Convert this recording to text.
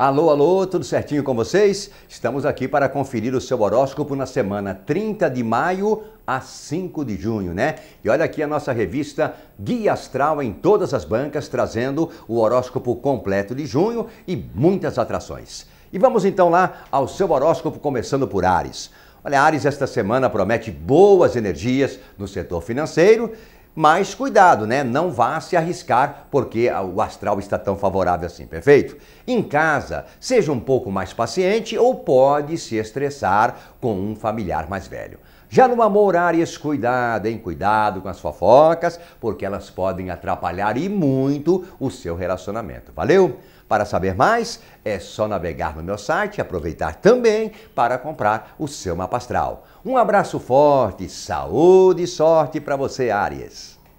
Alô, alô, tudo certinho com vocês? Estamos aqui para conferir o seu horóscopo na semana 30 de maio a 5 de junho, né? E olha aqui a nossa revista Guia Astral em todas as bancas, trazendo o horóscopo completo de junho e muitas atrações. E vamos então lá ao seu horóscopo, começando por Ares. Olha, Ares esta semana promete boas energias no setor financeiro mas cuidado, né? Não vá se arriscar porque o astral está tão favorável assim, perfeito? Em casa, seja um pouco mais paciente ou pode se estressar com um familiar mais velho. Já no amor, Arias, cuidado, hein? Cuidado com as fofocas, porque elas podem atrapalhar e muito o seu relacionamento. Valeu? Para saber mais, é só navegar no meu site e aproveitar também para comprar o seu mapa astral. Um abraço forte, saúde e sorte para você, Áries.